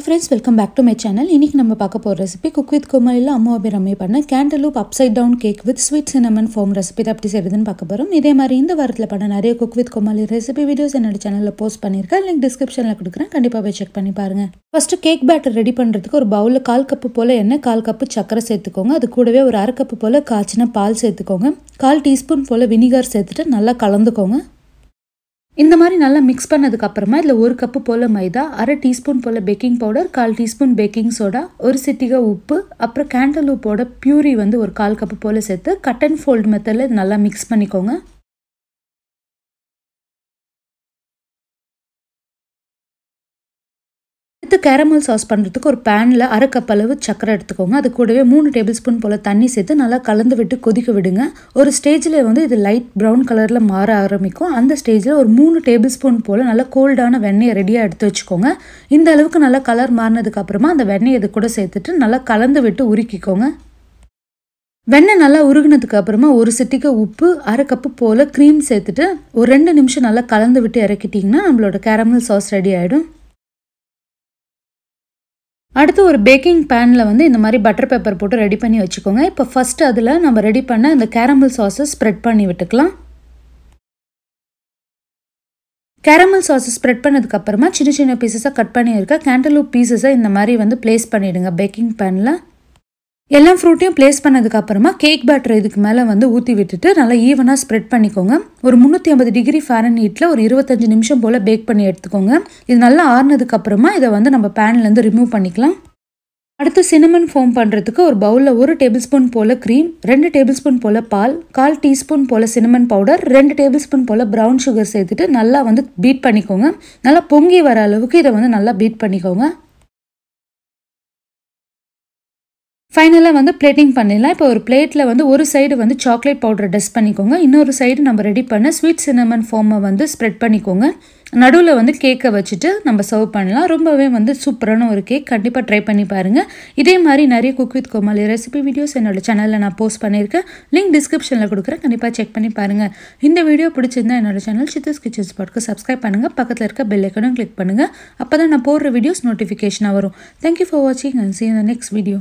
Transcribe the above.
hi friends welcome back to my channel இன்றைக்கி நம்ம பார்க்க போகிற ரெசிபி குக் வித் குமலில் அம்மா அபிரமே பண்ண cantaloupe upside down cake with sweet cinnamon form recipe தான் அப்படி செய்யுதுன்னு பார்க்க போகிறோம் இதே மாதிரி இந்த வாரத்தில் பண்ண நிறைய cook with Comali recipe videos என்னோட சேனலில் போஸ்ட் பண்ணியிருக்கேன் லிங்க் டிஸ்கிரிப்ஷனில் கொடுக்குறேன் கண்டிப்பாக போய் செக் பண்ணி பாருங்கள் ஃபஸ்ட்டு கேக் பேட்டர் ரெடி பண்ணுறதுக்கு ஒரு பவுலில் கால் கப்பு போல் எண்ணெய் கால் கப்பு சக்கரை சேர்த்துக்கோங்க அது கூடவே ஒரு அரை கப்பு போல் காய்ச்சின பால் சேர்த்துக்கோங்க கால் டீஸ்பூன் போல் வினிகர் சேர்த்துட்டு நல்லா கலந்துக்கோங்க இந்த மாதிரி நல்லா மிக்ஸ் பண்ணதுக்கப்புறமா இதில் ஒரு கப்பு போல் மைதா அரை டீஸ்பூன் போல் பேக்கிங் பவுடர் கால் டீஸ்பூன் பேக்கிங் சோடா ஒரு சிட்டிகா உப்பு அப்புறம் கேண்டல் உப்போட பியூரி வந்து ஒரு கால் கப்பு போல் சேர்த்து கட் அண்ட் ஃபோல்டு மெத்தடில் நல்லா மிக்ஸ் பண்ணிக்கோங்க கேரமல் சாஸ் பண்ணுறதுக்கு ஒரு பேனில் அரை கப் அளவு சக்கரை எடுத்துக்கோங்க அது கூடவே மூணு டேபிள் ஸ்பூன் போல் தண்ணி சேர்த்து நல்லா கலந்து விட்டு கொதிக்க விடுங்க ஒரு ஸ்டேஜில் வந்து இது லைட் ப்ரௌன் கலரில் மாற ஆரம்பிக்கும் அந்த ஸ்டேஜில் ஒரு மூணு டேபிள் ஸ்பூன் போல் நல்லா கோல்டான வெண்ணெயை ரெடியாக எடுத்து வச்சுக்கோங்க இந்த அளவுக்கு நல்லா கலர் மாறினதுக்கப்புறமா அந்த வெண்ணெய் இது கூட சேர்த்துட்டு நல்லா கலந்து விட்டு உருக்கிக்கோங்க வெண்ணெய் நல்லா உருகினதுக்கு அப்புறமா ஒரு சிட்டிக்கு உப்பு அரை கப்பு போல் க்ரீம் சேர்த்துட்டு ஒரு ரெண்டு நிமிஷம் நல்லா கலந்து விட்டு இறக்கிட்டிங்கன்னா நம்மளோட கேரமல் சாஸ் ரெடி ஆகிடும் அடுத்து ஒரு பேக்கிங் பேனில் வந்து இந்த மாதிரி பட்டர் பேப்பர் போட்டு ரெடி பண்ணி வச்சுக்கோங்க இப்போ ஃபஸ்ட்டு அதில் நம்ம ரெடி பண்ண அந்த கேரமல் சாஸை ஸ்ப்ரெட் பண்ணி விட்டுக்கலாம் கேரமல் சாஸை ஸ்ப்ரெட் பண்ணதுக்கப்புறமா சின்ன சின்ன பீசஸாக கட் பண்ணியிருக்கேன் கேண்டலூப் பீசஸை இந்த மாதிரி வந்து பிளேஸ் பண்ணிவிடுங்க பேக்கிங் பேனில் எல்லா ஃப்ரூட்டையும் பிளேஸ் பண்ணதுக்கப்புறமா கேக் பேட்டர் இதுக்கு மேலே வந்து ஊற்றி விட்டுட்டு நல்லா ஈவனாக ஸ்ப்ரெட் பண்ணிக்கோங்க ஒரு முந்நூற்றி ஐம்பது டிகிரி ஃபேரன் ஹீட்டில் ஒரு இருபத்தஞ்சு நிமிஷம் போல் பேக் பண்ணி எடுத்துக்கோங்க இது நல்லா ஆறுனதுக்கப்புறமா இதை வந்து நம்ம பேன்லேருந்து ரிமூவ் பண்ணிக்கலாம் அடுத்து சினமன் ஃபோம் பண்ணுறதுக்கு ஒரு பவுலில் ஒரு டேபிள் ஸ்பூன் போல் க்ரீம் ரெண்டு டேபிள் ஸ்பூன் போல் பால் கால் டீஸ்பூன் போல் சினமன் பவுடர் ரெண்டு டேபிள் ஸ்பூன் போல் ப்ரௌன் சுகர் சேர்த்துட்டு நல்லா வந்து பீட் பண்ணிக்கோங்க நல்லா பொங்கி வர அளவுக்கு இதை வந்து நல்லா பீட் பண்ணிக்கோங்க ஃபைனலாக வந்து பிளேட்டிங் பண்ணிடலாம் இப்போ ஒரு பிளேட்டில் வந்து ஒரு சைடு வந்து சாக்லேட் பவுடர் டஸ்ட் பண்ணிக்கோங்க இன்னொரு சைடு நம்ம ரெடி பண்ண ஸ்வீட் சின்னமன் ஃபோமை வந்து ஸ்ப்ரெட் பண்ணிக்கோங்க நடுவில் வந்து கேக்கை வச்சுட்டு நம்ம சர்வ் பண்ணலாம் ரொம்பவே வந்து சூப்பரான ஒரு கேக் கண்டிப்பாக ட்ரை பண்ணி பாருங்கள் இதே மாதிரி நிறைய cook with Comali recipe videos என்னோடய சேனலில் நான் போஸ்ட் பண்ணியிருக்கேன் லிங்க் டிஸ்கிரிப்ஷனில் கொடுக்குறேன் கண்டிப்பாக செக் பண்ணி பாருங்கள் இந்த வீடியோ பிடிச்சிருந்தா என்னோடய சேனல் சித்தஸ் கிச்சன் ஸ்பாட்க்கு சப்ஸ்கிரைப் பண்ணுங்கள் பக்கத்தில் இருக்க பெல் ஐக்கனும் கிளிக் பண்ணுங்கள் அப்போ தான் நான் போடுற வீடியோஸ் நோட்டிஃபிகேஷனாக வரும் தேங்க்யூ ஃபார் வாட்சிங் அண்ட் சி இந்த நெக்ஸ்ட் வீடியோ